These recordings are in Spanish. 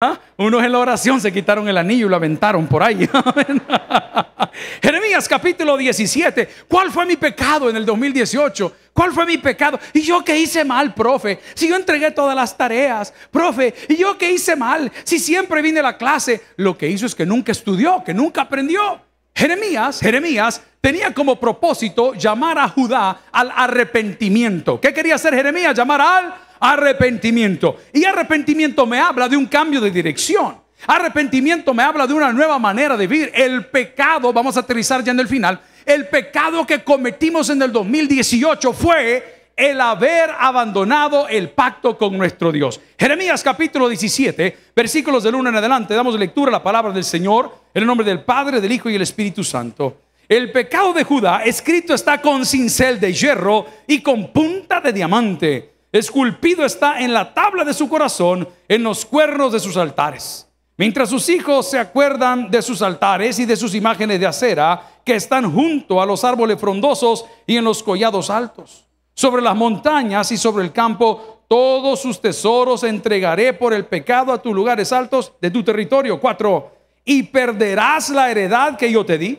¿Ah? Unos en la oración se quitaron el anillo y lo aventaron por ahí. Jeremías capítulo 17. ¿Cuál fue mi pecado en el 2018? ¿Cuál fue mi pecado? ¿Y yo qué hice mal, profe? Si yo entregué todas las tareas, profe, ¿y yo qué hice mal? Si siempre vine a la clase, lo que hizo es que nunca estudió, que nunca aprendió. Jeremías, Jeremías tenía como propósito llamar a Judá al arrepentimiento. ¿Qué quería hacer Jeremías? Llamar al Arrepentimiento. Y arrepentimiento me habla de un cambio de dirección. Arrepentimiento me habla de una nueva manera de vivir. El pecado, vamos a aterrizar ya en el final, el pecado que cometimos en el 2018 fue el haber abandonado el pacto con nuestro Dios. Jeremías capítulo 17, versículos del 1 en adelante, damos lectura a la palabra del Señor en el nombre del Padre, del Hijo y del Espíritu Santo. El pecado de Judá escrito está con cincel de hierro y con punta de diamante Esculpido está en la tabla de su corazón, en los cuernos de sus altares. Mientras sus hijos se acuerdan de sus altares y de sus imágenes de acera que están junto a los árboles frondosos y en los collados altos. Sobre las montañas y sobre el campo, todos sus tesoros entregaré por el pecado a tus lugares altos de tu territorio. Cuatro Y perderás la heredad que yo te di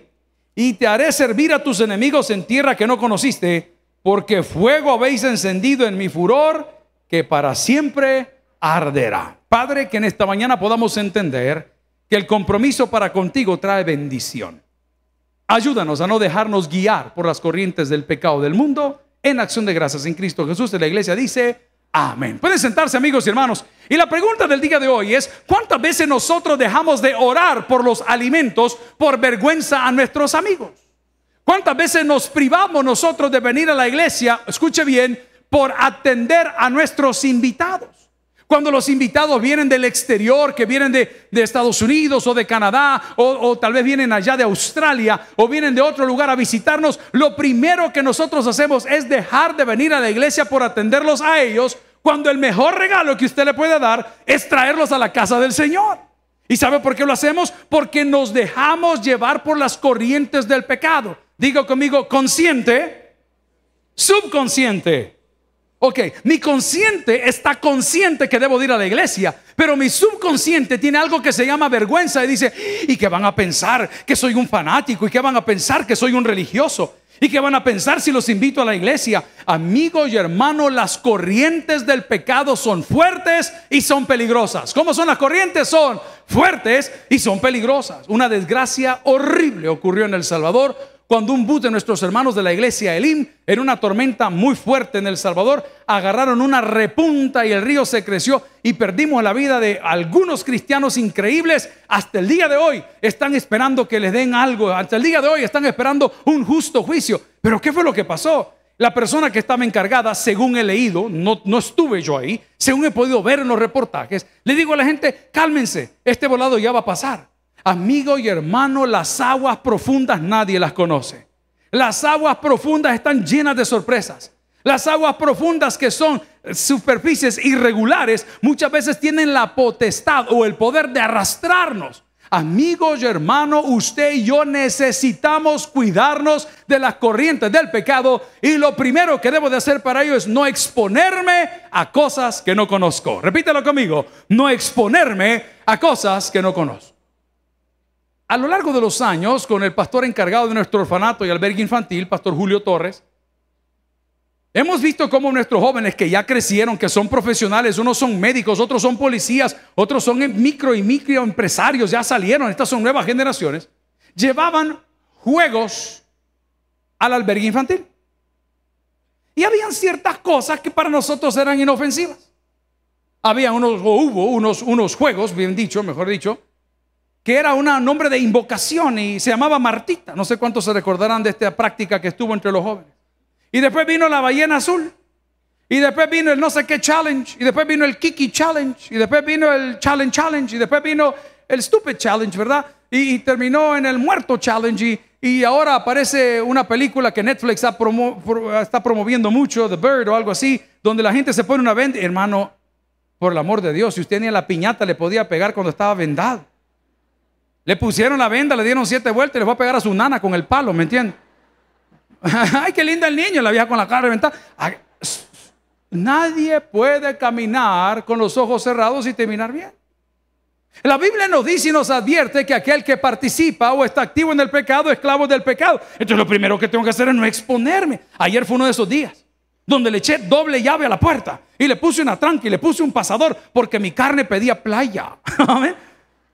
y te haré servir a tus enemigos en tierra que no conociste porque fuego habéis encendido en mi furor que para siempre arderá. Padre, que en esta mañana podamos entender que el compromiso para contigo trae bendición. Ayúdanos a no dejarnos guiar por las corrientes del pecado del mundo en acción de gracias en Cristo Jesús de la iglesia dice, amén. Pueden sentarse amigos y hermanos. Y la pregunta del día de hoy es, ¿cuántas veces nosotros dejamos de orar por los alimentos por vergüenza a nuestros amigos? ¿Cuántas veces nos privamos nosotros de venir a la iglesia, escuche bien, por atender a nuestros invitados? Cuando los invitados vienen del exterior, que vienen de, Estados Unidos o de Canadá, o, o, tal vez vienen allá de Australia, o vienen de otro lugar a visitarnos, lo primero que nosotros hacemos es dejar de venir a la iglesia por atenderlos a ellos, cuando el mejor regalo que usted le puede dar es traerlos a la casa del Señor. ¿Y sabe por qué lo hacemos? Porque nos dejamos llevar por las corrientes del pecado. Digo conmigo, consciente, subconsciente. Ok, mi consciente está consciente que debo ir a la iglesia, pero mi subconsciente tiene algo que se llama vergüenza y dice, y que van a pensar que soy un fanático, y que van a pensar que soy un religioso, y que van a pensar si los invito a la iglesia. Amigo y hermano, las corrientes del pecado son fuertes y son peligrosas. ¿Cómo son las corrientes? Son fuertes y son peligrosas. Una desgracia horrible ocurrió en El Salvador cuando un bus de nuestros hermanos de la iglesia Elim, en una tormenta muy fuerte en El Salvador, agarraron una repunta y el río se creció y perdimos la vida de algunos cristianos increíbles. Hasta el día de hoy están esperando que les den algo, hasta el día de hoy están esperando un justo juicio. Pero ¿qué fue lo que pasó? La persona que estaba encargada, según he leído, no, no estuve yo ahí, según he podido ver en los reportajes, le digo a la gente, cálmense, este volado ya va a pasar. Amigo y hermano, las aguas profundas nadie las conoce. Las aguas profundas están llenas de sorpresas. Las aguas profundas que son superficies irregulares muchas veces tienen la potestad o el poder de arrastrarnos. Amigo y hermano, usted y yo necesitamos cuidarnos de las corrientes del pecado y lo primero que debo de hacer para ello es no exponerme a cosas que no conozco. Repítelo conmigo, no exponerme a cosas que no conozco. A lo largo de los años, con el pastor encargado de nuestro orfanato y albergue infantil, pastor Julio Torres, hemos visto cómo nuestros jóvenes que ya crecieron, que son profesionales, unos son médicos, otros son policías, otros son em-, micro y empresarios, ya salieron, estas son nuevas generaciones, llevaban juegos al albergue infantil. Y habían ciertas cosas que para nosotros eran inofensivas. Había unos, o hubo unos, unos juegos, bien dicho, mejor dicho, que era un nombre de invocación y se llamaba Martita. No sé cuántos se recordarán de esta práctica que estuvo entre los jóvenes. Y después vino la ballena azul. Y después vino el no sé qué challenge. Y después vino el Kiki challenge. Y después vino el challenge challenge. Y después vino el stupid challenge, ¿verdad? Y, terminó en el muerto challenge. Y, ahora aparece una película que Netflix está, promoviendo mucho, The Bird o algo así, donde la gente se pone una venda. Hermano, por el amor de Dios, si usted ni la piñata le podía pegar cuando estaba vendado. Le pusieron la venda, le dieron siete vueltas y le fue a pegar a su nana con el palo, ¿me entiendes? Ay, qué linda el niño, la vieja con la cara reventada. nadie puede caminar con los ojos cerrados y terminar bien. La Biblia nos dice y nos advierte que aquel que participa o está activo en el pecado, esclavo del pecado. Entonces lo primero que tengo que hacer es no exponerme. Ayer fue uno de esos días donde le eché doble llave a la puerta y le puse una tranca y le puse un pasador porque mi carne pedía playa. Amén.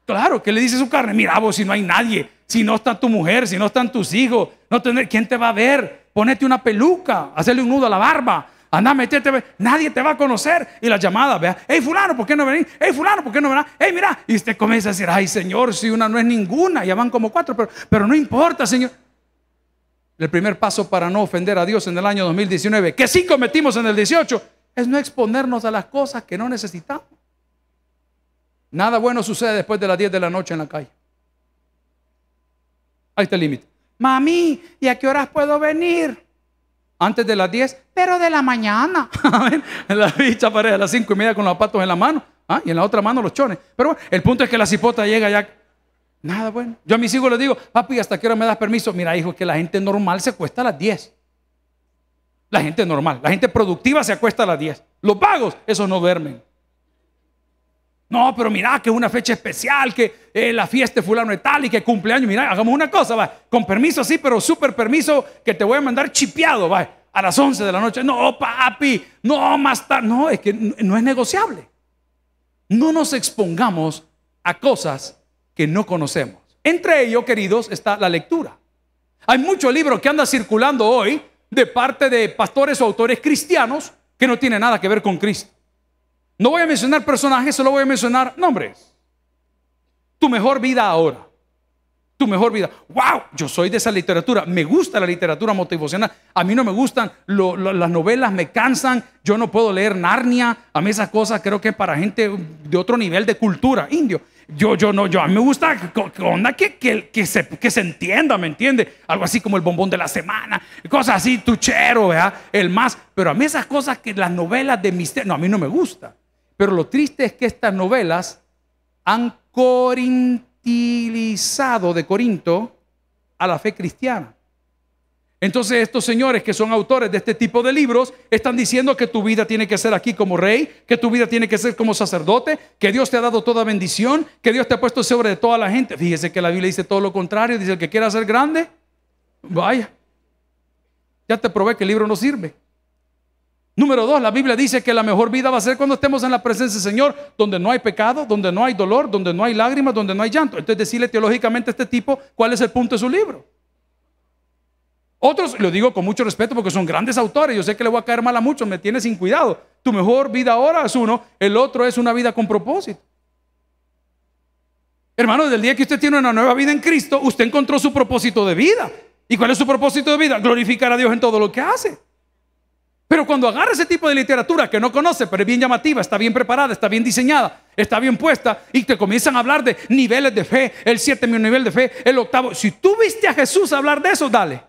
Claro, ¿qué le dice su carne, mira vos si no hay nadie, si no está tu mujer, si no están tus hijos, no tener, ¿quién te va a ver? Ponete una peluca, hacerle un nudo a la barba, anda, metete, nadie te va a conocer. Y la llamada, vea, hey fulano, ¿por qué no venís? Hey fulano, ¿por qué no venís? Hey, mira, y usted comienza a decir, ay Señor, si una no es ninguna, ya van como cuatro, pero, pero no importa, Señor. El primer paso para no ofender a Dios en el año 2019, que sí cometimos en el 18, es no exponernos a las cosas que no necesitamos. Nada bueno sucede después de las 10 de la noche en la calle. Ahí está el límite. Mami, ¿y a qué horas puedo venir? Antes de las 10, pero de la mañana. En la bicha pareja, a las 5 y media con los zapatos en la mano ¿ah? y en la otra mano los chones. Pero bueno, el punto es que la cipota llega ya. Nada bueno. Yo a mis hijos les digo, papi, ¿hasta qué hora me das permiso? Mira, hijo, que la gente normal se acuesta a las 10. La gente normal, la gente productiva se acuesta a las 10. Los vagos, esos no duermen. No, pero mira que es una fecha especial, que eh, la fiesta es fulano y tal y que cumpleaños. Mira, hagamos una cosa, va. Con permiso, así, pero súper permiso que te voy a mandar chipeado, va. A las 11 de la noche. No, papi, no, más tarde. No, es que no es negociable. No nos expongamos a cosas que no conocemos. Entre ello, queridos, está la lectura. Hay mucho libros que anda circulando hoy de parte de pastores o autores cristianos que no tiene nada que ver con Cristo. No voy a mencionar personajes, solo voy a mencionar nombres. Tu mejor vida ahora. Tu mejor vida. ¡Wow! Yo soy de esa literatura. Me gusta la literatura motivacional. A mí no me gustan las novelas, me cansan. Yo no puedo leer Narnia. A mí esas cosas creo que para gente de otro nivel de cultura, indio. Yo, yo no, yo a mí me gusta onda que, que, se, que se entienda, ¿me entiende? Algo así como el bombón de la semana, cosas así, tuchero, ¿verdad? El más. Pero a mí esas cosas que las novelas de misterio, no, a mí no me gusta. Pero lo triste es que estas novelas han corintilizado de Corinto a la fe cristiana. Entonces estos señores que son autores de este tipo de libros están diciendo que tu vida tiene que ser aquí como rey, que tu vida tiene que ser como sacerdote, que Dios te ha dado toda bendición, que Dios te ha puesto sobre toda la gente. Fíjese que la Biblia dice todo lo contrario, dice el que quiera ser grande, vaya. Ya te probé que el libro no sirve. Número dos, la Biblia dice que la mejor vida va a ser cuando estemos en la presencia del Señor, donde no hay pecado, donde no hay dolor, donde no hay lágrimas, donde no hay llanto. Entonces, decirle teológicamente a este tipo cuál es el punto de su libro. Otros, lo digo con mucho respeto porque son grandes autores, yo sé que le voy a caer mal a muchos, me tiene sin cuidado. Tu mejor vida ahora es uno, el otro es una vida con propósito. Hermano, del día que usted tiene una nueva vida en Cristo, usted encontró su propósito de vida. ¿Y cuál es su propósito de vida? Glorificar a Dios en todo lo que hace. Pero cuando agarra ese tipo de literatura que no conoce, pero es bien llamativa, está bien preparada, está bien diseñada, está bien puesta, y te comienzan a hablar de niveles de fe, el siete mil nivel de fe, el octavo. Si tú viste a Jesús hablar de eso, dale.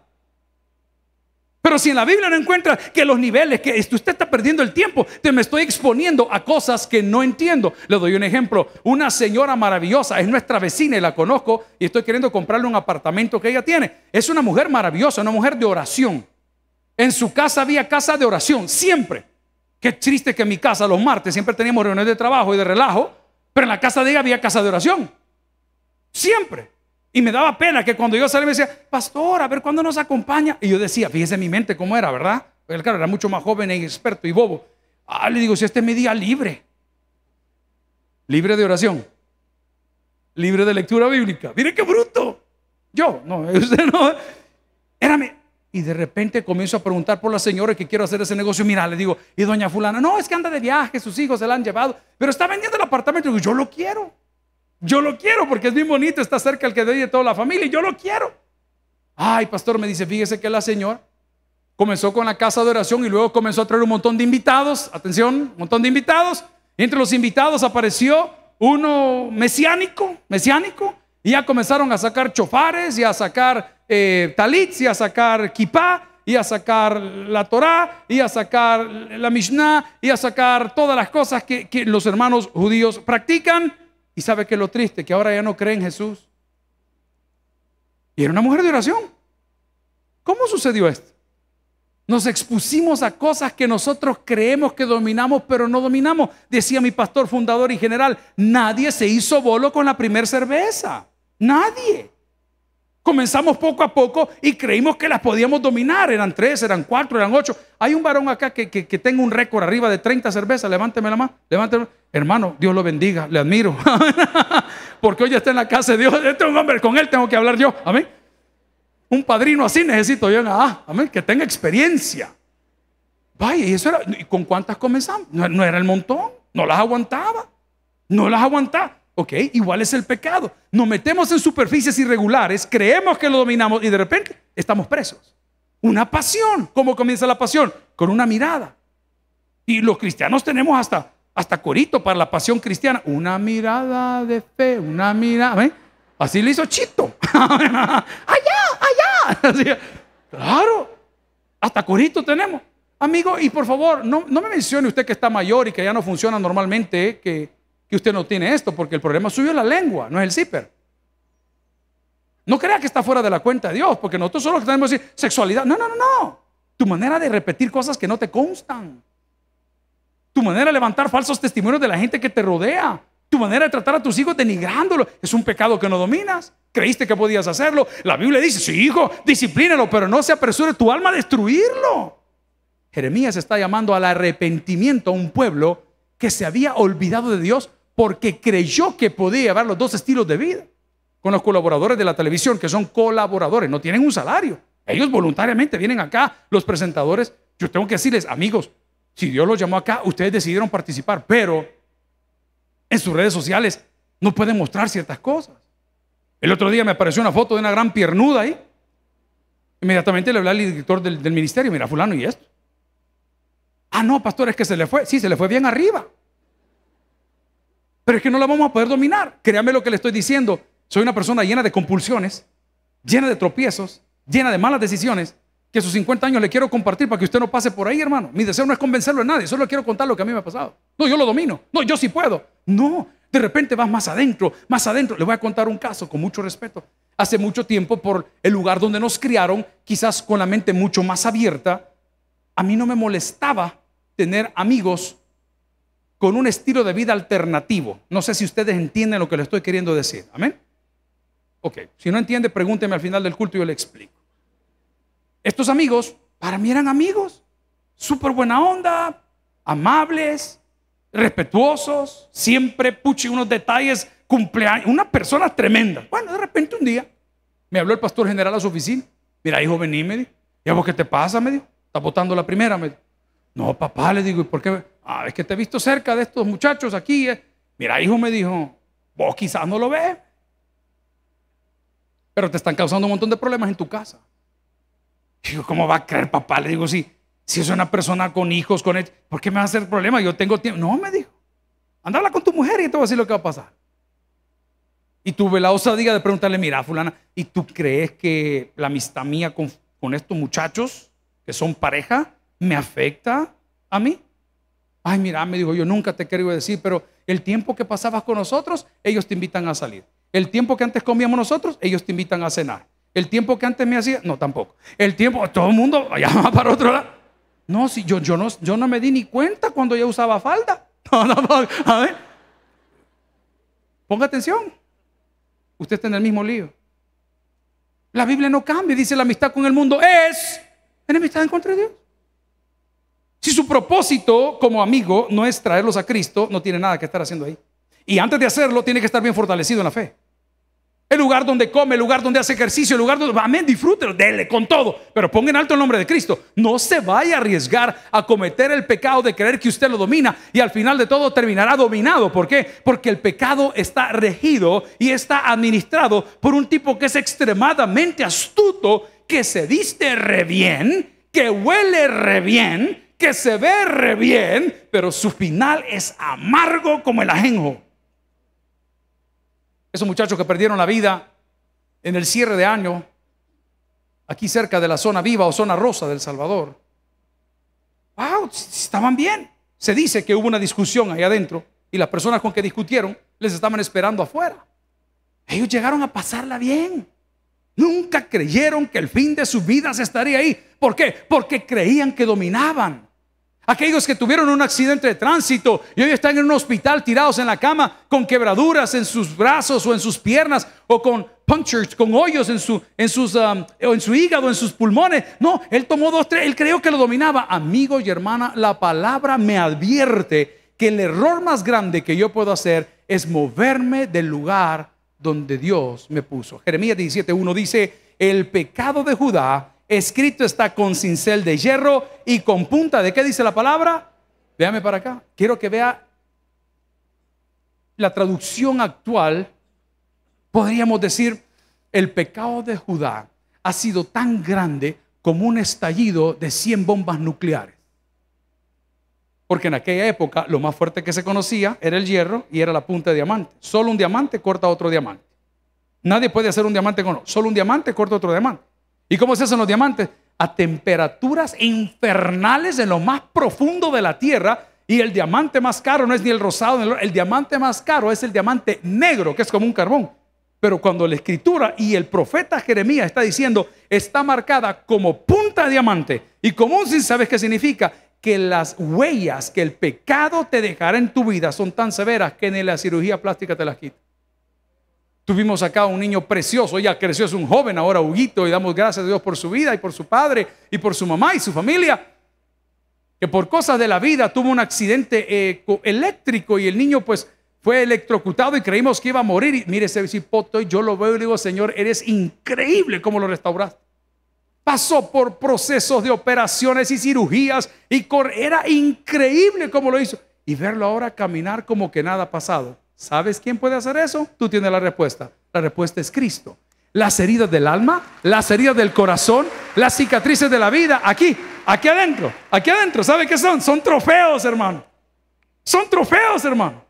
Pero si en la Biblia no encuentras que los niveles, que usted está perdiendo el tiempo, te me estoy exponiendo a cosas que no entiendo. Le doy un ejemplo. Una señora maravillosa, es nuestra vecina y la conozco y estoy queriendo comprarle un apartamento que ella tiene. Es una mujer maravillosa, una mujer de oración. En su casa había casa de oración, siempre. Qué triste que en mi casa los martes siempre teníamos reuniones de trabajo y de relajo, pero en la casa de ella había casa de oración. Siempre. Y me daba pena que cuando yo salía me decía, pastor, a ver cuándo nos acompaña. Y yo decía, fíjese mi mente cómo era, ¿verdad? Porque claro, era mucho más joven e experto y bobo. Ah, le digo, si este es mi día libre. Libre de oración. Libre de lectura bíblica. Mire qué bruto. Yo, no, usted no. Érame, y de repente comienzo a preguntar por la señora que quiero hacer ese negocio. Mira, le digo, y doña fulana, no, es que anda de viaje, sus hijos se la han llevado, pero está vendiendo el apartamento. Y yo lo quiero. Yo lo quiero porque es muy bonito, está cerca el que de toda la familia y yo lo quiero. Ay, pastor, me dice, fíjese que la señora comenzó con la casa de oración y luego comenzó a traer un montón de invitados. Atención, un montón de invitados. Entre los invitados apareció uno mesiánico, mesiánico, y ya comenzaron a sacar chofares y a sacar eh, y a sacar kipá y a sacar la Torá y a sacar la Mishnah y a sacar todas las cosas que, los hermanos judíos practican. Y sabe que lo triste, que ahora ya no cree en Jesús. Y era una mujer de oración. ¿Cómo sucedió esto? Nos expusimos a cosas que nosotros creemos que dominamos, pero no dominamos. Decía mi pastor fundador y general, nadie se hizo bolo con la primer cerveza. Nadie. Comenzamos poco a poco y creímos que las podíamos dominar. Eran tres, eran cuatro, eran ocho. Hay un varón acá que, que, tenga un récord arriba de 30 cervezas. Levánteme la mano. Hermano, Dios lo bendiga. Le admiro. Porque hoy está en la casa de Dios. Este es un hombre, con él tengo que hablar yo. Amén. Un padrino así necesito ah, amén. Que tenga experiencia. Vaya, y eso era. ¿y ¿Con cuántas comenzamos? no era el montón. No las aguantaba. No las aguantaba. Ok, igual es el pecado. Nos metemos en superficies irregulares, creemos que lo dominamos y de repente estamos presos. Una pasión. ¿Cómo comienza la pasión? Con una mirada. Y los cristianos tenemos hasta, hasta corito para la pasión cristiana. Una mirada de fe, una mirada. ¿ven? Así le hizo Chito. allá, allá. claro. Hasta corito tenemos. Amigo, y por favor, no, me mencione usted que está mayor y que ya no funciona normalmente, que que usted no tiene esto, porque el problema suyo es la lengua, no es el zipper. No crea que está fuera de la cuenta de Dios, porque nosotros solo tenemos que decir sexualidad. No, no, no, no. Tu manera de repetir cosas que no te constan. Tu manera de levantar falsos testimonios de la gente que te rodea. Tu manera de tratar a tus hijos denigrándolo. Es un pecado que no dominas. Creíste que podías hacerlo. La Biblia dice, sí, hijo, disciplínalo, pero no se apresure tu alma a destruirlo. Jeremías está llamando al arrepentimiento a un pueblo que se había olvidado de Dios porque creyó que podía llevar los dos estilos de vida con los colaboradores de la televisión, que son colaboradores, no tienen un salario. Ellos voluntariamente vienen acá, los presentadores. Yo tengo que decirles, amigos, si Dios los llamó acá, ustedes decidieron participar, pero en sus redes sociales no pueden mostrar ciertas cosas. El otro día me apareció una foto de una gran piernuda ahí. Inmediatamente le hablé al director del, ministerio, mira, fulano, ¿y esto? Ah, no, pastor, es que se le fue. Sí, se le fue bien arriba. Pero es que no la vamos a poder dominar. Créame lo que le estoy diciendo. Soy una persona llena de compulsiones, llena de tropiezos, llena de malas decisiones, que sus 50 años le quiero compartir para que usted no pase por ahí, hermano. Mi deseo no es convencerlo a nadie, solo quiero contar lo que a mí me ha pasado. No, yo lo domino. No, yo sí puedo. No, de repente vas más adentro, más adentro. Le voy a contar un caso con mucho respeto. Hace mucho tiempo, por el lugar donde nos criaron, quizás con la mente mucho más abierta, a mí no me molestaba tener amigos con un estilo de vida alternativo. No sé si ustedes entienden lo que le estoy queriendo decir. Amén. Ok, si no entiende, pregúnteme al final del culto y yo le explico. Estos amigos, para mí eran amigos. Súper buena onda, amables, respetuosos, siempre puchi unos detalles, cumpleaños, una persona tremenda. Bueno, de repente un día me habló el pastor general a su oficina. Mira, hijo, vení, me dijo. qué te pasa? Me dijo. Estás votando la primera, me dijo. No, papá, le digo, ¿y por qué? Ah, es que te he visto cerca de estos muchachos aquí. Eh. Mira, hijo, me dijo, vos quizás no lo ves, pero te están causando un montón de problemas en tu casa. Digo, ¿cómo va a creer papá? Le digo, sí, si es una persona con hijos, con ¿por qué me va a hacer problema? Yo tengo tiempo. No, me dijo, andala con tu mujer y te voy a decir lo que va a pasar. Y tuve la diga de preguntarle, mira, fulana, ¿y tú crees que la amistad mía con, con estos muchachos, que son pareja, me afecta a mí? Ay, mira, me dijo, yo nunca te quería decir, pero el tiempo que pasabas con nosotros, ellos te invitan a salir. El tiempo que antes comíamos nosotros, ellos te invitan a cenar. El tiempo que antes me hacía, no tampoco. El tiempo, todo el mundo allá para otro lado. No, si yo, yo, no, yo no me di ni cuenta cuando ya usaba falda. a ver. Ponga atención. Usted está en el mismo lío. La Biblia no cambia, dice la amistad con el mundo es enemistad en contra de Dios. Si su propósito como amigo no es traerlos a Cristo, no tiene nada que estar haciendo ahí. Y antes de hacerlo, tiene que estar bien fortalecido en la fe. El lugar donde come, el lugar donde hace ejercicio, el lugar donde... Amén, disfrútelo, dele con todo. Pero ponga en alto el nombre de Cristo. No se vaya a arriesgar a cometer el pecado de creer que usted lo domina y al final de todo terminará dominado. ¿Por qué? Porque el pecado está regido y está administrado por un tipo que es extremadamente astuto, que se diste re bien, que huele re bien, que se ve re bien, pero su final es amargo como el ajenjo. Esos muchachos que perdieron la vida en el cierre de año, aquí cerca de la zona viva o zona rosa del Salvador. ¡Wow! Estaban bien. Se dice que hubo una discusión ahí adentro y las personas con que discutieron les estaban esperando afuera. Ellos llegaron a pasarla bien. Nunca creyeron que el fin de sus vidas estaría ahí. ¿Por qué? Porque creían que dominaban. Aquellos que tuvieron un accidente de tránsito y hoy están en un hospital tirados en la cama con quebraduras en sus brazos o en sus piernas o con punctures, con hoyos en su, en, sus, um, en su hígado, en sus pulmones. No, él tomó dos, tres, él creyó que lo dominaba. Amigo y hermana, la palabra me advierte que el error más grande que yo puedo hacer es moverme del lugar donde Dios me puso. Jeremías 17.1 dice, el pecado de Judá Escrito está con cincel de hierro y con punta. ¿De qué dice la palabra? Véame para acá. Quiero que vea la traducción actual. Podríamos decir, el pecado de Judá ha sido tan grande como un estallido de 100 bombas nucleares. Porque en aquella época lo más fuerte que se conocía era el hierro y era la punta de diamante. Solo un diamante corta otro diamante. Nadie puede hacer un diamante con otro. Solo un diamante corta otro diamante. ¿Y cómo se hacen los diamantes? A temperaturas infernales en lo más profundo de la tierra. Y el diamante más caro no es ni el rosado, ni el, el diamante más caro es el diamante negro, que es como un carbón. Pero cuando la escritura y el profeta Jeremías está diciendo, está marcada como punta de diamante y como un sin sabes qué significa, que las huellas que el pecado te dejará en tu vida son tan severas que ni la cirugía plástica te las quita. Tuvimos acá un niño precioso, ya creció, es un joven ahora, Huguito, y damos gracias a Dios por su vida y por su padre y por su mamá y su familia, que por cosas de la vida tuvo un accidente eh, eléctrico y el niño pues fue electrocutado y creímos que iba a morir. Y mire ese y yo lo veo y le digo, Señor, eres increíble cómo lo restauraste. Pasó por procesos de operaciones y cirugías y era increíble cómo lo hizo. Y verlo ahora caminar como que nada ha pasado ¿Sabes quién puede hacer eso? Tú tienes la respuesta. La respuesta es Cristo. Las heridas del alma, las heridas del corazón, las cicatrices de la vida, aquí, aquí adentro, aquí adentro. ¿Sabe qué son? Son trofeos, hermano. Son trofeos, hermano.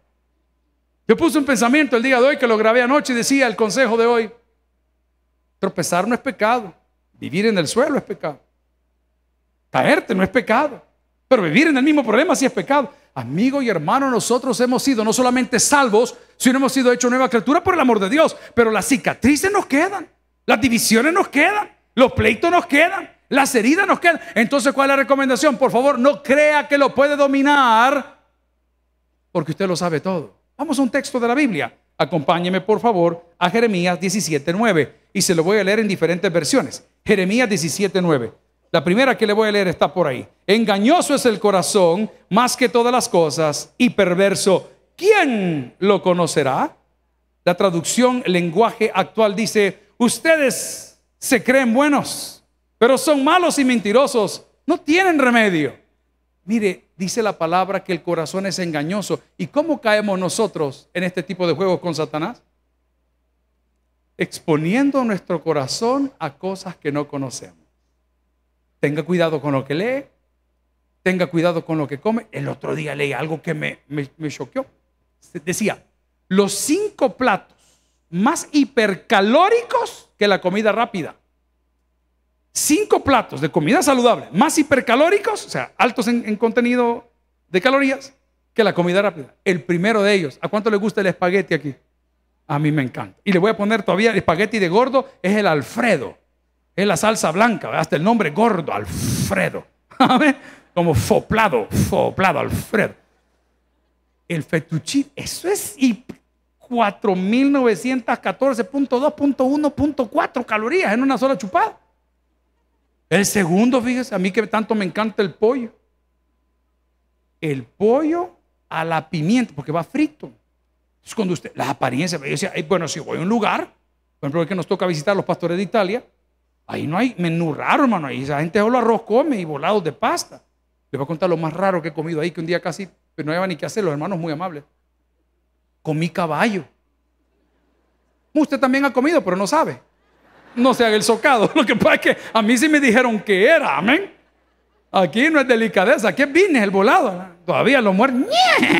Yo puse un pensamiento el día de hoy que lo grabé anoche y decía el consejo de hoy. Tropezar no es pecado. Vivir en el suelo es pecado. Caerte no es pecado. Pero vivir en el mismo problema sí es pecado. Amigo y hermano, nosotros hemos sido no solamente salvos, sino hemos sido hechos nueva criatura por el amor de Dios. Pero las cicatrices nos quedan, las divisiones nos quedan, los pleitos nos quedan, las heridas nos quedan. Entonces, ¿cuál es la recomendación? Por favor, no crea que lo puede dominar, porque usted lo sabe todo. Vamos a un texto de la Biblia. Acompáñeme, por favor, a Jeremías 17.9. Y se lo voy a leer en diferentes versiones. Jeremías 17.9. La primera que le voy a leer está por ahí. Engañoso es el corazón más que todas las cosas y perverso. ¿Quién lo conocerá? La traducción lenguaje actual dice, ustedes se creen buenos, pero son malos y mentirosos. No tienen remedio. Mire, dice la palabra que el corazón es engañoso. ¿Y cómo caemos nosotros en este tipo de juegos con Satanás? Exponiendo nuestro corazón a cosas que no conocemos tenga cuidado con lo que lee, tenga cuidado con lo que come. El otro día leí algo que me, me, choqueó. Decía, los cinco platos más hipercalóricos que la comida rápida. Cinco platos de comida saludable más hipercalóricos, o sea, altos en, en contenido de calorías, que la comida rápida. El primero de ellos, ¿a cuánto le gusta el espagueti aquí? A mí me encanta. Y le voy a poner todavía el espagueti de gordo, es el Alfredo. Es la salsa blanca, hasta el nombre gordo, Alfredo. Como foplado, foplado, Alfredo. El fettuccine, eso es 4914.2.1.4 calorías en una sola chupada. El segundo, fíjese, a mí que tanto me encanta el pollo. El pollo a la pimienta, porque va frito. Es cuando usted, las apariencias, yo decía, bueno, si voy a un lugar, por ejemplo, que nos toca visitar los pastores de Italia, Ahí no hay menú raro, hermano. Ahí la gente solo arroz come y volados de pasta. Les voy a contar lo más raro que he comido ahí, que un día casi pero pues, no había ni que hacer, los hermanos muy amables. Comí caballo. Usted también ha comido, pero no sabe. No se haga el socado. Lo que pasa es que a mí sí me dijeron que era, amén. Aquí no es delicadeza, aquí es vine el volado. Todavía lo muerde.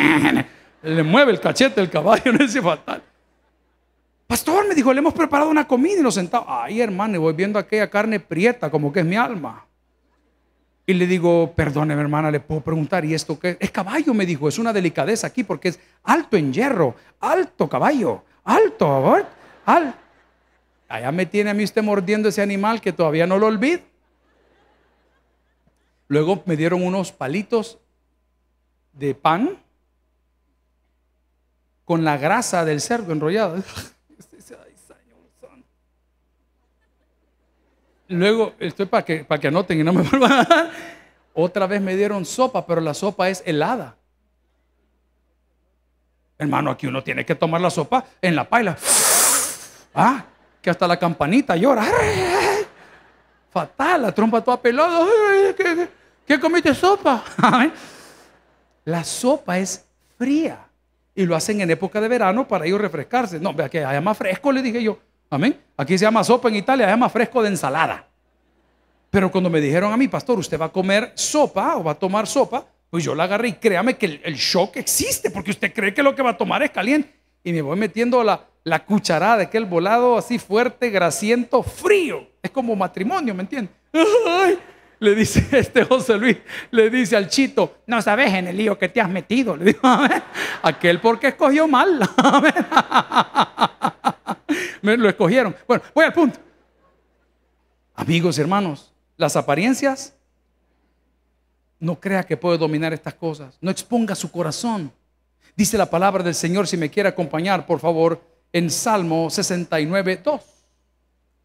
Le mueve el cachete el caballo, no es fatal. Pastor, me dijo, le hemos preparado una comida y nos sentamos. Ay, hermano, y voy viendo aquella carne prieta, como que es mi alma. Y le digo, perdóneme, hermana, le puedo preguntar, ¿y esto qué? Es caballo, me dijo, es una delicadeza aquí porque es alto en hierro, alto caballo, alto, ¿ver? al. Allá me tiene a mí usted mordiendo ese animal que todavía no lo olvido. Luego me dieron unos palitos de pan con la grasa del cerdo enrollado Luego, estoy para que, para que anoten y no me vuelvan a Otra vez me dieron sopa, pero la sopa es helada. Hermano, aquí uno tiene que tomar la sopa en la paila. Ah, que hasta la campanita llora. Fatal, la trompa toda pelada. ¿Qué, comiste sopa? la sopa es fría y lo hacen en época de verano para ellos refrescarse. No, vea que haya más fresco, le dije yo. Amén. Aquí se llama sopa en Italia, se llama fresco de ensalada. Pero cuando me dijeron a mí, pastor, usted va a comer sopa o va a tomar sopa, pues yo la agarré y créame que el, shock existe porque usted cree que lo que va a tomar es caliente. Y me voy metiendo la, la cucharada de aquel volado así fuerte, grasiento, frío. Es como matrimonio, ¿me entiendes? Le dice este José Luis, le dice al chito, no sabes en el lío que te has metido. Le digo, a aquel porque escogió mal. Me lo escogieron. Bueno, voy al punto. Amigos, hermanos, las apariencias, no crea que puede dominar estas cosas. No exponga su corazón. Dice la palabra del Señor, si me quiere acompañar, por favor, en Salmo 69, 2.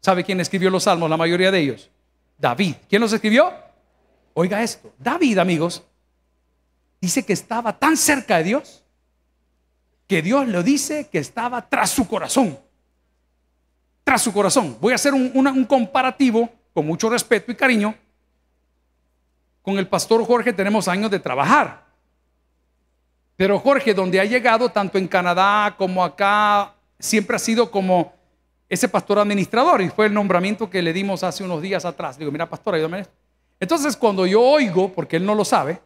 ¿Sabe quién escribió los salmos? La mayoría de ellos. David. ¿Quién los escribió? Oiga esto. David, amigos, dice que estaba tan cerca de Dios que Dios le dice que estaba tras su corazón. A su corazón. Voy a hacer un, comparativo, con mucho respeto y cariño. Con el pastor Jorge tenemos años de trabajar. Pero Jorge, donde ha llegado, tanto en Canadá como acá, siempre ha sido como ese pastor administrador y fue el nombramiento que le dimos hace unos días atrás. Digo, mira, pastor, ayúdame. Entonces, cuando yo oigo, porque él no lo sabe,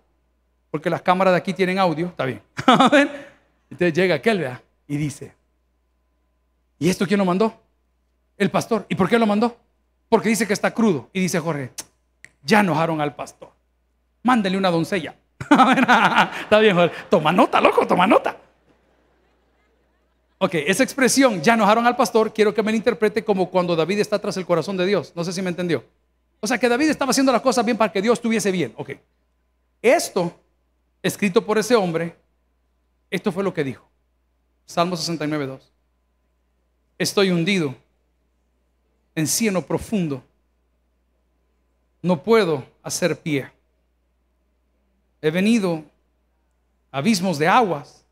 porque las cámaras de aquí tienen audio, está bien. Entonces llega aquel, Y dice, ¿y esto quién lo mandó? el pastor. ¿Y por qué lo mandó? Porque dice que está crudo. Y dice Jorge, ya enojaron al pastor. Mándele una doncella. está bien, Jorge. Toma nota, loco, toma nota. Ok, esa expresión, ya enojaron al pastor, quiero que me la interprete como cuando David está tras el corazón de Dios. No sé si me entendió. O sea, que David estaba haciendo las cosas bien para que Dios estuviese bien. Ok. Esto, escrito por ese hombre, esto fue lo que dijo. Salmo 69, 2. Estoy hundido en cieno profundo, no puedo hacer pie. He venido abismos de aguas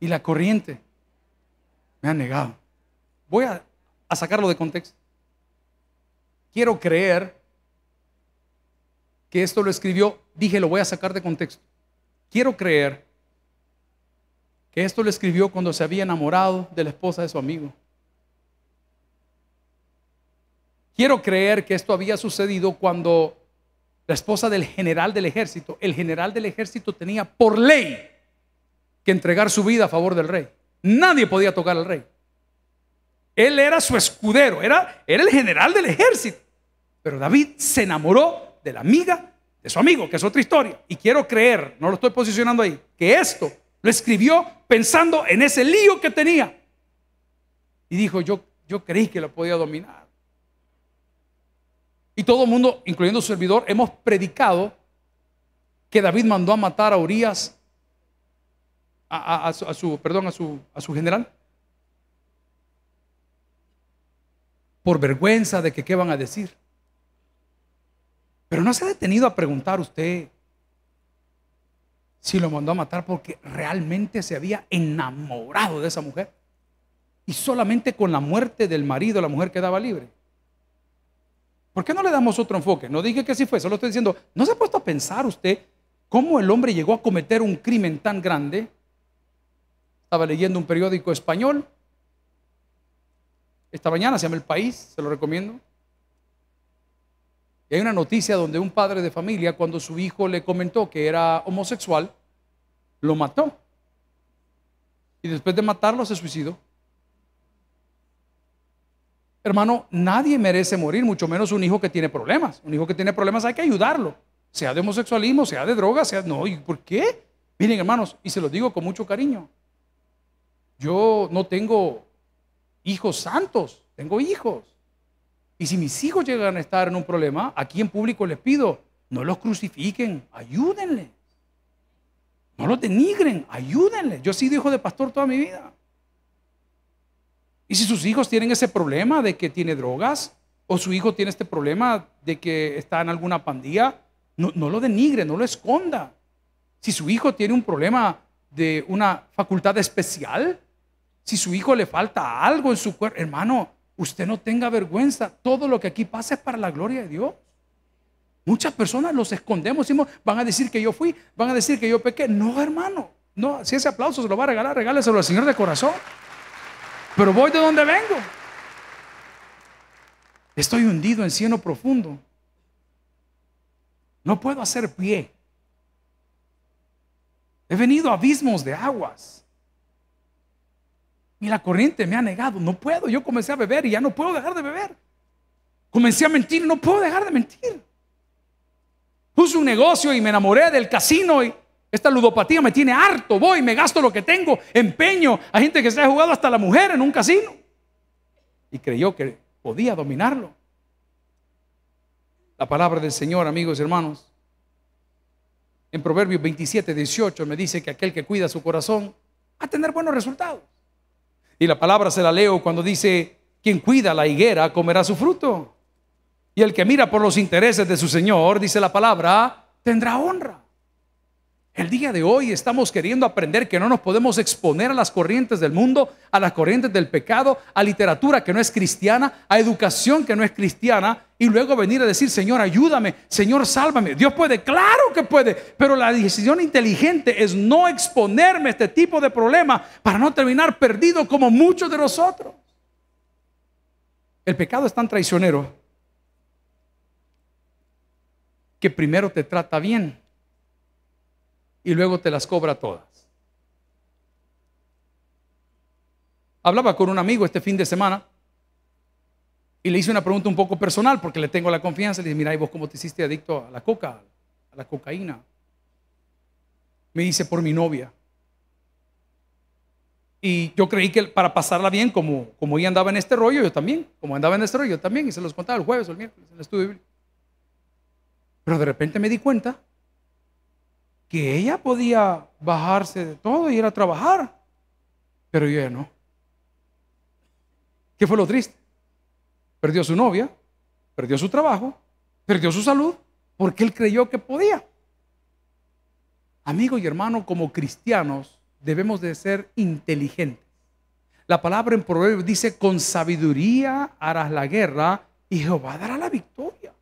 y la corriente me ha negado. Voy a sacarlo de contexto. Quiero creer que esto lo escribió, dije, lo voy a sacar de contexto. Quiero creer que esto lo escribió cuando se había enamorado de la esposa de su amigo. Quiero creer que esto había sucedido cuando la esposa del general del ejército, el general del ejército tenía por ley que entregar su vida a favor del rey. Nadie podía tocar al rey. Él era su escudero, era, era el general del ejército. Pero David se enamoró de la amiga de su amigo, que es otra historia. Y quiero creer, no lo estoy posicionando ahí, que esto lo escribió pensando en ese lío que tenía. Y dijo, yo, yo creí que lo podía dominar. Y todo el mundo, incluyendo su servidor, hemos predicado que David mandó a matar a Urias, a, perdón, a su, a su general. Por vergüenza de que qué van a decir. Pero no se ha detenido a preguntar usted si lo mandó a matar porque realmente se había enamorado de esa mujer. Y solamente con la muerte del marido la mujer quedaba libre. ¿Por qué no le damos otro enfoque? No dije que sí fue, solo estoy diciendo, ¿no se ha puesto a pensar usted cómo el hombre llegó a cometer un crimen tan grande? Estaba leyendo un periódico español, esta mañana se llama El País, se lo recomiendo. Y hay una noticia donde un padre de familia, cuando su hijo le comentó que era homosexual, lo mató. Y después de matarlo se suicidó. Hermano, nadie merece morir, mucho menos un hijo que tiene problemas. Un hijo que tiene problemas hay que ayudarlo, sea de homosexualismo, sea de drogas, sea... No, ¿y por qué? Miren, hermanos, y se lo digo con mucho cariño. Yo no tengo hijos santos, tengo hijos. Y si mis hijos llegan a estar en un problema, aquí en público les pido, no los crucifiquen, ayúdenle. No los denigren, ayúdenle. Yo he sido hijo de pastor toda mi vida. Y si sus hijos tienen ese problema de que tiene drogas, o su hijo tiene este problema de que está en alguna pandilla, no, lo denigre, no lo esconda. Si su hijo tiene un problema de una facultad especial, si su hijo le falta algo en su cuerpo, hermano, usted no tenga vergüenza. Todo lo que aquí pasa es para la gloria de Dios. Muchas personas los escondemos, y van a decir que yo fui, van a decir que yo pequé. No, hermano, no, si ese aplauso se lo va a regalar, regáleselo al Señor de corazón pero voy de donde vengo. Estoy hundido en cielo profundo. No puedo hacer pie. He venido a abismos de aguas. Y la corriente me ha negado. No puedo. Yo comencé a beber y ya no puedo dejar de beber. Comencé a mentir no puedo dejar de mentir. Puse un negocio y me enamoré del casino y esta ludopatía me tiene harto, voy, me gasto lo que tengo, empeño a gente que se ha jugado hasta la mujer en un casino. Y creyó que podía dominarlo. La palabra del Señor, amigos y hermanos. En Proverbios 27, 18 me dice que aquel que cuida su corazón va a tener buenos resultados. Y la palabra se la leo cuando dice, quien cuida la higuera comerá su fruto. Y el que mira por los intereses de su Señor, dice la palabra, tendrá honra. El día de hoy estamos queriendo aprender que no nos podemos exponer a las corrientes del mundo, a las corrientes del pecado, a literatura que no es cristiana, a educación que no es cristiana, y luego venir a decir, Señor, ayúdame, Señor, sálvame. Dios puede, claro que puede, pero la decisión inteligente es no exponerme a este tipo de problema para no terminar perdido como muchos de nosotros. El pecado es tan traicionero que primero te trata bien y luego te las cobra todas. Hablaba con un amigo este fin de semana y le hice una pregunta un poco personal porque le tengo la confianza. Le dije, mira, ¿y vos cómo te hiciste adicto a la coca, a la cocaína? Me dice, por mi novia. Y yo creí que para pasarla bien, como, como ella andaba en este rollo, yo también. Como andaba en este rollo, yo también. Y se los contaba el jueves o el miércoles en el estudio Pero de repente me di cuenta que ella podía bajarse de todo y ir a trabajar, pero yo ya no. ¿Qué fue lo triste? Perdió su novia, perdió su trabajo, perdió su salud, porque él creyó que podía. Amigo y hermano, como cristianos debemos de ser inteligentes. La palabra en Proverbios dice, con sabiduría harás la guerra y Jehová dará la victoria.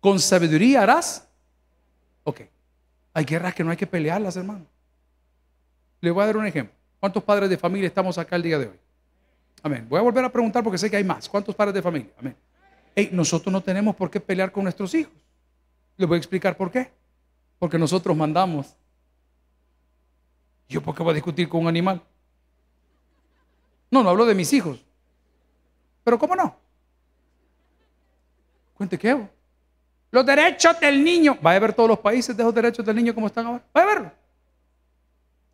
Con sabiduría harás hay guerras que no hay que pelearlas, hermano. Les voy a dar un ejemplo. ¿Cuántos padres de familia estamos acá el día de hoy? Amén. Voy a volver a preguntar porque sé que hay más. ¿Cuántos padres de familia? Amén. nosotros no tenemos por qué pelear con nuestros hijos. Les voy a explicar por qué. Porque nosotros mandamos. ¿Yo por qué voy a discutir con un animal? No, no hablo de mis hijos. Pero ¿cómo no? Cuente qué hago. Los derechos del niño. ¿Va a ver todos los países de los derechos del niño como están ahora. ¿Va a verlo.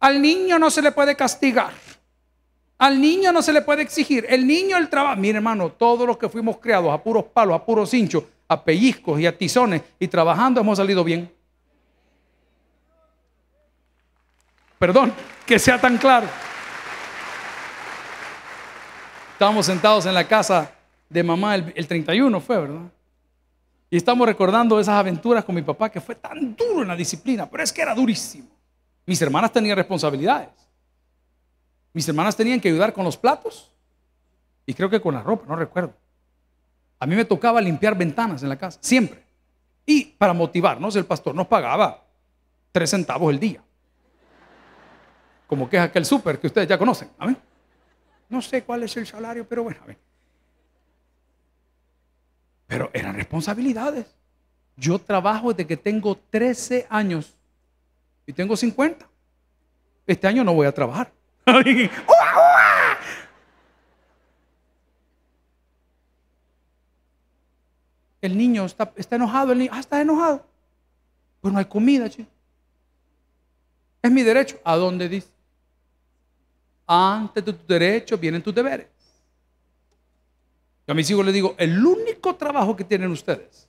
Al niño no se le puede castigar. Al niño no se le puede exigir. El niño, el trabajo. Mira, hermano, todos los que fuimos creados a puros palos, a puros hinchos, a pellizcos y a tizones y trabajando hemos salido bien. Perdón, que sea tan claro. Estábamos sentados en la casa de mamá el, el 31, fue, ¿verdad? Y estamos recordando esas aventuras con mi papá que fue tan duro en la disciplina, pero es que era durísimo. Mis hermanas tenían responsabilidades. Mis hermanas tenían que ayudar con los platos y creo que con la ropa, no recuerdo. A mí me tocaba limpiar ventanas en la casa, siempre. Y para motivarnos, el pastor nos pagaba tres centavos el día. Como que es aquel súper que ustedes ya conocen. ¿a No sé cuál es el salario, pero bueno, a ver. Pero eran responsabilidades. Yo trabajo desde que tengo 13 años y tengo 50. Este año no voy a trabajar. el niño está, enojado, el niño, ah, está enojado. Pues no hay comida, chico. Es mi derecho. ¿A dónde dice? Antes de tus derechos vienen tus deberes. Yo a mis hijos les digo, el único trabajo que tienen ustedes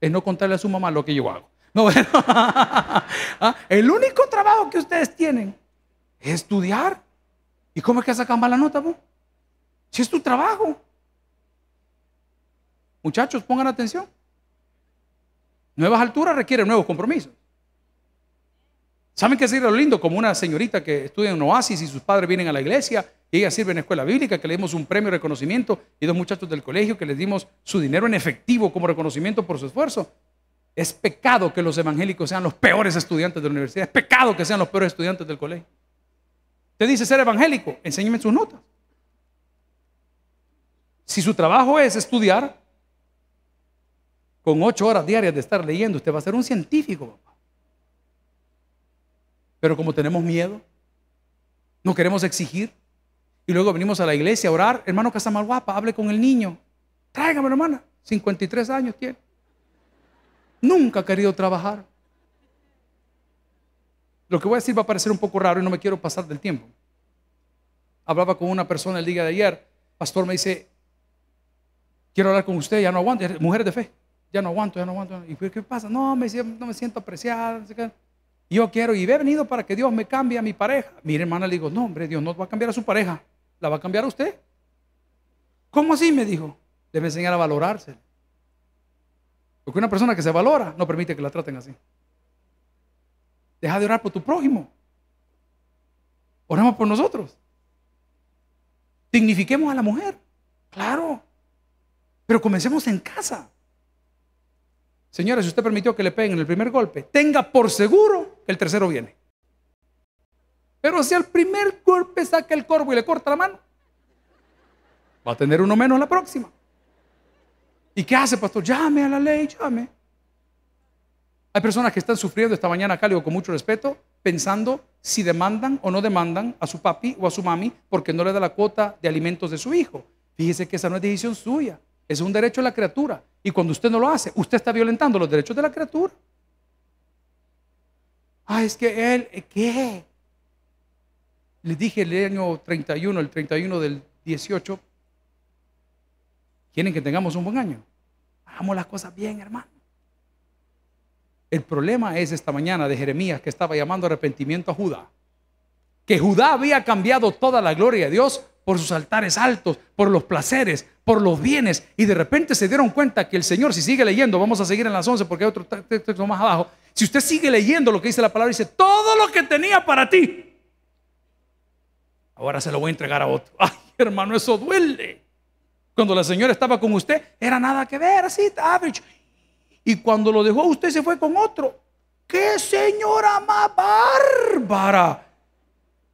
es no contarle a su mamá lo que yo hago. No, bueno, ¿Ah? el único trabajo que ustedes tienen es estudiar. ¿Y cómo es que sacan mala nota, vos? Si es tu trabajo. Muchachos, pongan atención. Nuevas alturas requieren nuevos compromisos. ¿Saben qué sería lo lindo? Como una señorita que estudia en un oasis y sus padres vienen a la iglesia y ella sirve en escuela bíblica, que le dimos un premio de reconocimiento, y dos muchachos del colegio que les dimos su dinero en efectivo como reconocimiento por su esfuerzo. Es pecado que los evangélicos sean los peores estudiantes de la universidad. Es pecado que sean los peores estudiantes del colegio. Te dice ser evangélico, enséñeme sus notas. Si su trabajo es estudiar, con ocho horas diarias de estar leyendo, usted va a ser un científico, papá. Pero como tenemos miedo, no queremos exigir, y luego venimos a la iglesia a orar. Hermano mal Guapa, hable con el niño. Tráigame, hermana. 53 años tiene. Nunca ha querido trabajar. Lo que voy a decir va a parecer un poco raro y no me quiero pasar del tiempo. Hablaba con una persona el día de ayer. Pastor me dice, quiero hablar con usted, ya no aguanto. Mujer de fe, ya no aguanto, ya no aguanto. ¿Y qué pasa? No, me, no me siento apreciada. Yo quiero y he venido para que Dios me cambie a mi pareja. Mi hermana, le digo, no, hombre, Dios no va a cambiar a su pareja. ¿La va a cambiar usted? ¿Cómo así? Me dijo. Debe enseñar a valorarse. Porque una persona que se valora no permite que la traten así. Deja de orar por tu prójimo. Oramos por nosotros. Dignifiquemos a la mujer. Claro. Pero comencemos en casa. Señores, si usted permitió que le peguen el primer golpe, tenga por seguro que el tercero viene. Pero si al primer golpe saca el corvo y le corta la mano, va a tener uno menos la próxima. ¿Y qué hace, pastor? Llame a la ley, llame. Hay personas que están sufriendo esta mañana acá, con mucho respeto, pensando si demandan o no demandan a su papi o a su mami porque no le da la cuota de alimentos de su hijo. Fíjese que esa no es decisión suya, es un derecho de la criatura. Y cuando usted no lo hace, usted está violentando los derechos de la criatura. Ah, es que él, ¿qué? les dije el año 31, el 31 del 18, quieren que tengamos un buen año. Hagamos las cosas bien, hermano. El problema es esta mañana de Jeremías que estaba llamando arrepentimiento a Judá. Que Judá había cambiado toda la gloria de Dios por sus altares altos, por los placeres, por los bienes. Y de repente se dieron cuenta que el Señor, si sigue leyendo, vamos a seguir en las 11 porque hay otro texto más abajo. Si usted sigue leyendo lo que dice la palabra, dice, todo lo que tenía para ti, ahora se lo voy a entregar a otro. Ay, hermano, eso duele. Cuando la señora estaba con usted, era nada que ver, así, average. Y cuando lo dejó, usted se fue con otro. ¡Qué señora más bárbara!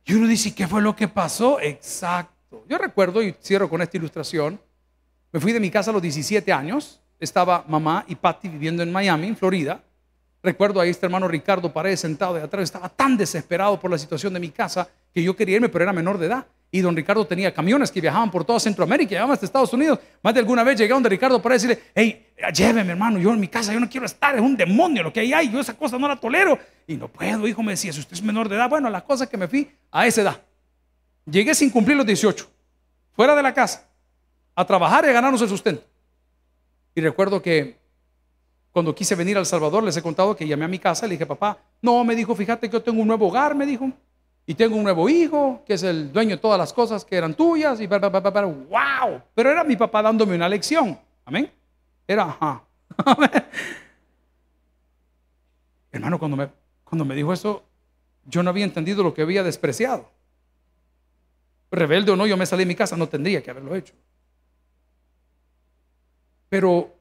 Y uno dice, ¿qué fue lo que pasó? Exacto. Yo recuerdo, y cierro con esta ilustración, me fui de mi casa a los 17 años, estaba mamá y Patty viviendo en Miami, en Florida, Recuerdo ahí este hermano Ricardo Paredes sentado de atrás, estaba tan desesperado por la situación de mi casa que yo quería irme, pero era menor de edad. Y don Ricardo tenía camiones que viajaban por toda Centroamérica, llegaban hasta Estados Unidos. Más de alguna vez a donde Ricardo para decirle, hey, lléveme hermano, yo en mi casa, yo no quiero estar, es un demonio lo que ahí yo esa cosa no la tolero. Y no puedo, hijo, me decía, si usted es menor de edad, bueno, la cosa que me fui a esa edad. Llegué sin cumplir los 18, fuera de la casa, a trabajar y a ganarnos el sustento. Y recuerdo que cuando quise venir al Salvador, les he contado que llamé a mi casa y le dije, papá, no, me dijo, fíjate que yo tengo un nuevo hogar, me dijo, y tengo un nuevo hijo, que es el dueño de todas las cosas que eran tuyas, y papá, papá, bla, wow. Pero era mi papá dándome una lección. Amén. Era, ajá. Hermano, cuando me, cuando me dijo eso, yo no había entendido lo que había despreciado. Rebelde o no, yo me salí de mi casa, no tendría que haberlo hecho. Pero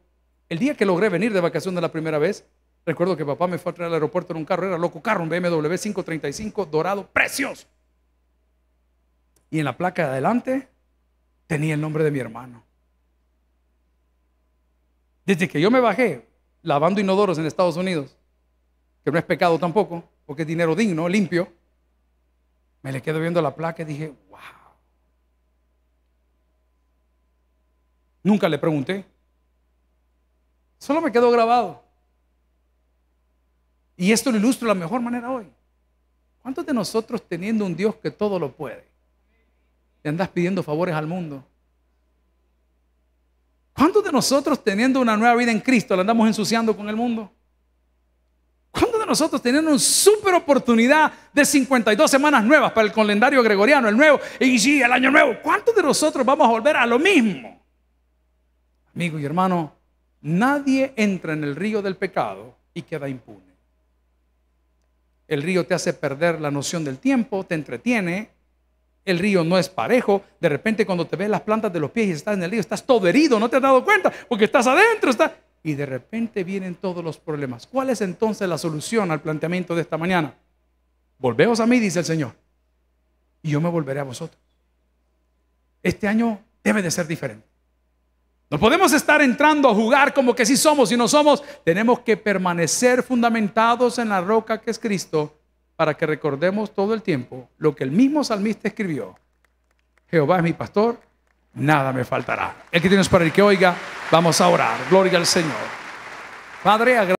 el día que logré venir de vacación de la primera vez, recuerdo que papá me fue a traer al aeropuerto en un carro, era loco carro, un BMW 535 dorado, precioso. Y en la placa de adelante tenía el nombre de mi hermano. Desde que yo me bajé lavando inodoros en Estados Unidos, que no es pecado tampoco, porque es dinero digno, limpio, me le quedo viendo la placa y dije, wow. Nunca le pregunté, Solo me quedó grabado. Y esto lo ilustro de la mejor manera hoy. ¿Cuántos de nosotros teniendo un Dios que todo lo puede? Te andas pidiendo favores al mundo. ¿Cuántos de nosotros teniendo una nueva vida en Cristo la andamos ensuciando con el mundo? ¿Cuántos de nosotros teniendo una super oportunidad de 52 semanas nuevas para el calendario gregoriano, el nuevo, y sí, el año nuevo? ¿Cuántos de nosotros vamos a volver a lo mismo? Amigo y hermano, Nadie entra en el río del pecado y queda impune. El río te hace perder la noción del tiempo, te entretiene. El río no es parejo. De repente cuando te ves las plantas de los pies y estás en el río, estás todo herido, no te has dado cuenta, porque estás adentro. Y de repente vienen todos los problemas. ¿Cuál es entonces la solución al planteamiento de esta mañana? Volveos a mí, dice el Señor, y yo me volveré a vosotros. Este año debe de ser diferente. No podemos estar entrando a jugar como que sí somos y no somos. Tenemos que permanecer fundamentados en la roca que es Cristo para que recordemos todo el tiempo lo que el mismo salmista escribió. Jehová es mi pastor, nada me faltará. El que tienes para el que oiga, vamos a orar. Gloria al Señor. Padre,